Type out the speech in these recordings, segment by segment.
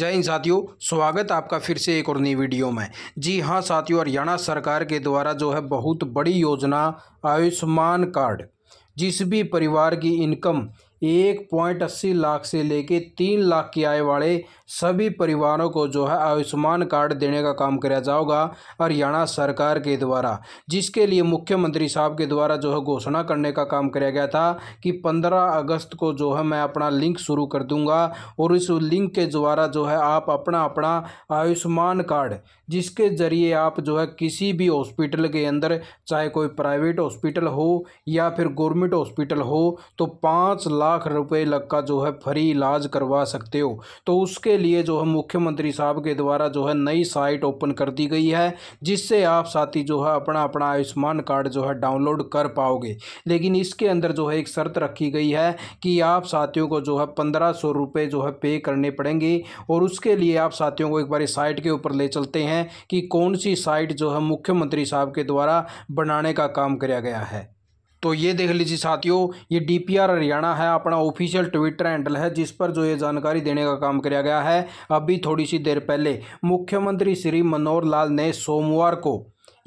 जय हिंद साथियों स्वागत आपका फिर से एक और नई वीडियो में जी हाँ साथियों हरियाणा सरकार के द्वारा जो है बहुत बड़ी योजना आयुष्मान कार्ड जिस भी परिवार की इनकम एक पॉइंट अस्सी लाख से लेके तीन लाख की आय वाले सभी परिवारों को जो है आयुष्मान कार्ड देने का काम कराया जाएगा हरियाणा सरकार के द्वारा जिसके लिए मुख्यमंत्री साहब के द्वारा जो है घोषणा करने का काम कराया गया था कि पंद्रह अगस्त को जो है मैं अपना लिंक शुरू कर दूंगा और इस लिंक के द्वारा जो है आप अपना अपना आयुष्मान कार्ड जिसके ज़रिए आप जो है किसी भी हॉस्पिटल के अंदर चाहे कोई प्राइवेट हॉस्पिटल हो या फिर गवर्नमेंट हॉस्पिटल हो तो पाँच लाख लाख रुपए लग का जो है फ्री इलाज करवा सकते हो तो उसके लिए जो है मुख्यमंत्री साहब के द्वारा जो है नई साइट ओपन कर दी गई है जिससे आप साथी जो है अपना अपना आयुष्मान कार्ड जो है डाउनलोड कर पाओगे लेकिन इसके अंदर जो है एक शर्त रखी गई है कि आप साथियों को जो है पंद्रह सौ रुपये जो है पे करने पड़ेंगे और उसके लिए आप साथियों को एक बार साइट के ऊपर ले चलते हैं कि कौन सी साइट जो है मुख्यमंत्री साहब के द्वारा बनाने का काम किया गया है तो ये देख लीजिए साथियों ये डीपीआर हरियाणा है अपना ऑफिशियल ट्विटर हैंडल है जिस पर जो ये जानकारी देने का काम किया गया है अभी थोड़ी सी देर पहले मुख्यमंत्री श्री मनोहर लाल ने सोमवार को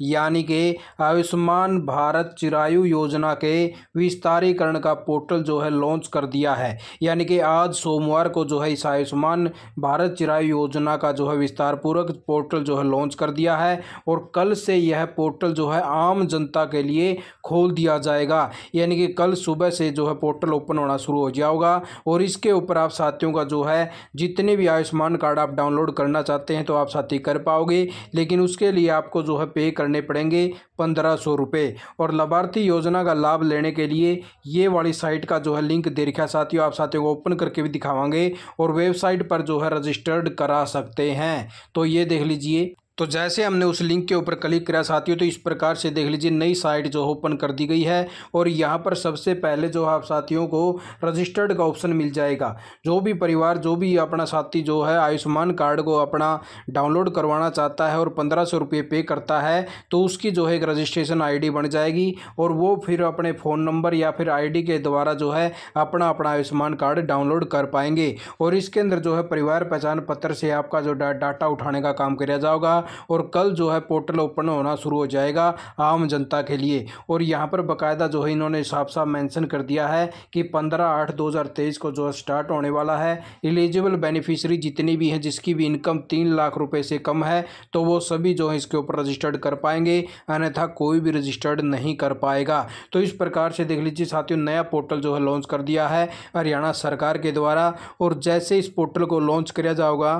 यानी कि आयुष्मान भारत चिरायु योजना के विस्तारीकरण का पोर्टल जो है लॉन्च कर दिया है यानी कि आज सोमवार को जो है इस आयुष्मान भारत चिरायु योजना का जो है विस्तार पूर्वक पोर्टल जो है लॉन्च कर दिया है और कल से यह पोर्टल जो है आम जनता के लिए खोल दिया जाएगा यानी कि कल सुबह से जो है पोर्टल ओपन होना शुरू हो गया होगा और इसके ऊपर आप साथियों का जो है जितने भी आयुष्मान कार्ड आप डाउनलोड करना चाहते हैं तो आप साथी कर पाओगे लेकिन उसके लिए आपको जो है पे करने भरने पड़ेंगे पंद्रह सौ रुपये और लाभार्थी योजना का लाभ लेने के लिए ये वाली साइट का जो है लिंक दे रखा साथियों आप साथियों को ओपन करके भी दिखावाएंगे और वेबसाइट पर जो है रजिस्टर्ड करा सकते हैं तो ये देख लीजिए तो जैसे हमने उस लिंक के ऊपर क्लिक करा साथियों तो इस प्रकार से देख लीजिए नई साइट जो ओपन कर दी गई है और यहाँ पर सबसे पहले जो आप साथियों को रजिस्टर्ड का ऑप्शन मिल जाएगा जो भी परिवार जो भी अपना साथी जो है आयुष्मान कार्ड को अपना डाउनलोड करवाना चाहता है और पंद्रह सौ रुपये पे करता है तो उसकी जो है एक रजिस्ट्रेशन आई बन जाएगी और वो फिर अपने फ़ोन नंबर या फिर आई के द्वारा जो है अपना अपना आयुष्मान कार्ड डाउनलोड कर पाएंगे और इसके अंदर जो है परिवार पहचान पत्र से आपका जो डा, डाटा उठाने का काम किया जाएगा और कल जो है पोर्टल ओपन होना शुरू हो जाएगा आम जनता के लिए और यहाँ पर बाकायदा जो है इन्होंने साफ साफ मैंसन कर दिया है कि पंद्रह आठ दो हज़ार तेईस को जो है स्टार्ट होने वाला है एलिजिबल बेनिफिशरी जितनी भी हैं जिसकी भी इनकम तीन लाख रुपये से कम है तो वो सभी जो है इसके ऊपर रजिस्टर्ड कर पाएंगे अन्यथा कोई भी रजिस्टर्ड नहीं कर पाएगा तो इस प्रकार से देख लीजिए साथियों नया पोर्टल जो है लॉन्च कर दिया है हरियाणा सरकार के द्वारा और जैसे इस पोर्टल को लॉन्च किया जाएगा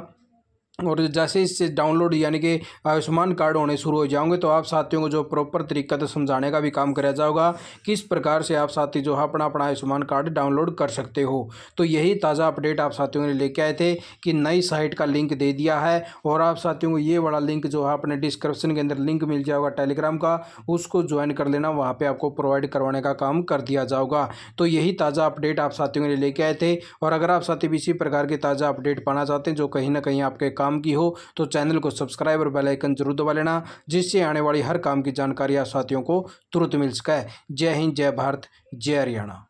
और जैसे इससे डाउनलोड यानी कि आयुष्मान कार्ड होने शुरू हो जाओगे तो आप साथियों को जो प्रॉपर तरीका से तो समझाने का भी काम कराया जाएगा किस प्रकार से आप साथी जो है अपना अपना आयुष्मान कार्ड डाउनलोड कर सकते हो तो यही ताज़ा अपडेट आप साथियों ने लेके आए थे कि नई साइट का लिंक दे दिया है और आप साथियों को ये वाला लिंक जो है अपने डिस्क्रिप्शन के अंदर लिंक मिल जाएगा टेलीग्राम का उसको ज्वाइन कर लेना वहाँ पर आपको प्रोवाइड करवाने का काम कर दिया जाएगा तो यही ताज़ा अपडेट आप साथियों ने लेके आए थे और अगर आप साथी भी इसी प्रकार के ताज़ा अपडेट पाना चाहते हैं जो कहीं ना कहीं आपके काम की हो तो चैनल को सब्सक्राइब और बेल आइकन जरूर दबा लेना जिससे आने वाली हर काम की जानकारी आप साथियों को तुरंत मिल सके जय हिंद जय भारत जय हरियाणा